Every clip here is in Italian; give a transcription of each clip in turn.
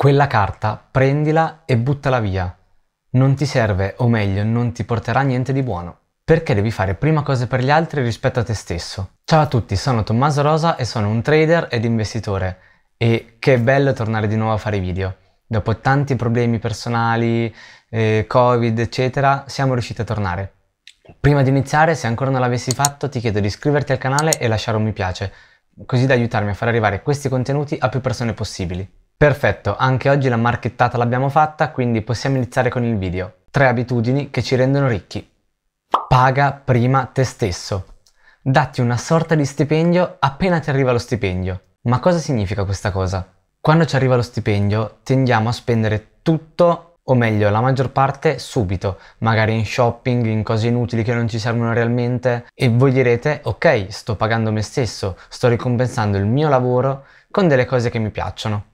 Quella carta prendila e buttala via. Non ti serve, o meglio, non ti porterà niente di buono. Perché devi fare prima cose per gli altri rispetto a te stesso? Ciao a tutti, sono Tommaso Rosa e sono un trader ed investitore. E che bello tornare di nuovo a fare video. Dopo tanti problemi personali, eh, covid, eccetera, siamo riusciti a tornare. Prima di iniziare, se ancora non l'avessi fatto, ti chiedo di iscriverti al canale e lasciare un mi piace, così da aiutarmi a far arrivare questi contenuti a più persone possibili. Perfetto, anche oggi la marchettata l'abbiamo fatta, quindi possiamo iniziare con il video. Tre abitudini che ci rendono ricchi. Paga prima te stesso. Datti una sorta di stipendio appena ti arriva lo stipendio. Ma cosa significa questa cosa? Quando ci arriva lo stipendio tendiamo a spendere tutto, o meglio la maggior parte, subito, magari in shopping, in cose inutili che non ci servono realmente e voi direte ok, sto pagando me stesso, sto ricompensando il mio lavoro con delle cose che mi piacciono.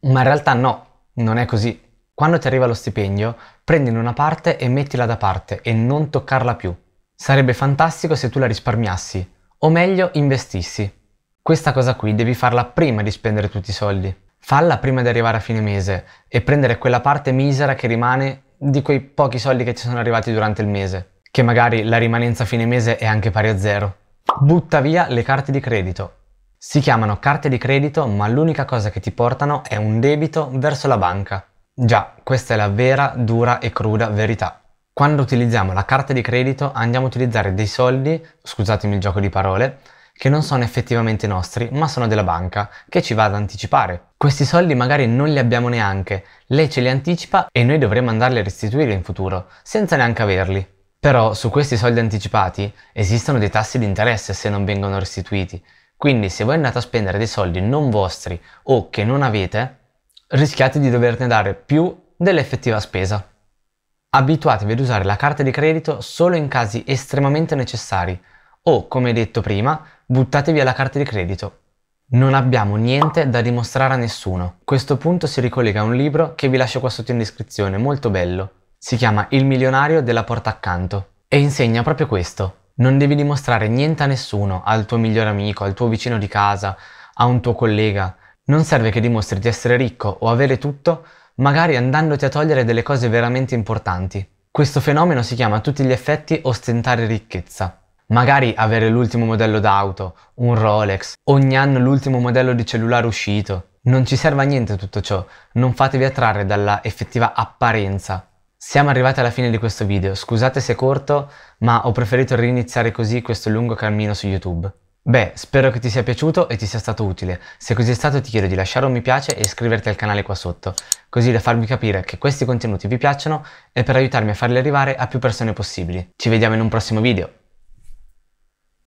Ma in realtà no, non è così. Quando ti arriva lo stipendio, prendine una parte e mettila da parte e non toccarla più. Sarebbe fantastico se tu la risparmiassi, o meglio investissi. Questa cosa qui devi farla prima di spendere tutti i soldi. Falla prima di arrivare a fine mese e prendere quella parte misera che rimane di quei pochi soldi che ti sono arrivati durante il mese, che magari la rimanenza a fine mese è anche pari a zero. Butta via le carte di credito si chiamano carte di credito ma l'unica cosa che ti portano è un debito verso la banca. Già, questa è la vera, dura e cruda verità. Quando utilizziamo la carta di credito andiamo a utilizzare dei soldi, scusatemi il gioco di parole, che non sono effettivamente nostri, ma sono della banca, che ci va ad anticipare. Questi soldi magari non li abbiamo neanche, lei ce li anticipa e noi dovremmo andarli a restituire in futuro, senza neanche averli. Però su questi soldi anticipati esistono dei tassi di interesse se non vengono restituiti quindi se voi andate a spendere dei soldi non vostri o che non avete, rischiate di doverne dare più dell'effettiva spesa. Abituatevi ad usare la carta di credito solo in casi estremamente necessari o, come detto prima, buttatevi alla carta di credito. Non abbiamo niente da dimostrare a nessuno. Questo punto si ricollega a un libro che vi lascio qua sotto in descrizione, molto bello. Si chiama Il milionario della porta accanto e insegna proprio questo. Non devi dimostrare niente a nessuno, al tuo migliore amico, al tuo vicino di casa, a un tuo collega. Non serve che dimostri di essere ricco o avere tutto, magari andandoti a togliere delle cose veramente importanti. Questo fenomeno si chiama a tutti gli effetti ostentare ricchezza. Magari avere l'ultimo modello d'auto, un Rolex, ogni anno l'ultimo modello di cellulare uscito. Non ci serve a niente tutto ciò, non fatevi attrarre dalla effettiva apparenza siamo arrivati alla fine di questo video, scusate se è corto, ma ho preferito riniziare così questo lungo cammino su YouTube. Beh, spero che ti sia piaciuto e ti sia stato utile. Se così è stato ti chiedo di lasciare un mi piace e iscriverti al canale qua sotto, così da farmi capire che questi contenuti vi piacciono e per aiutarmi a farli arrivare a più persone possibili. Ci vediamo in un prossimo video.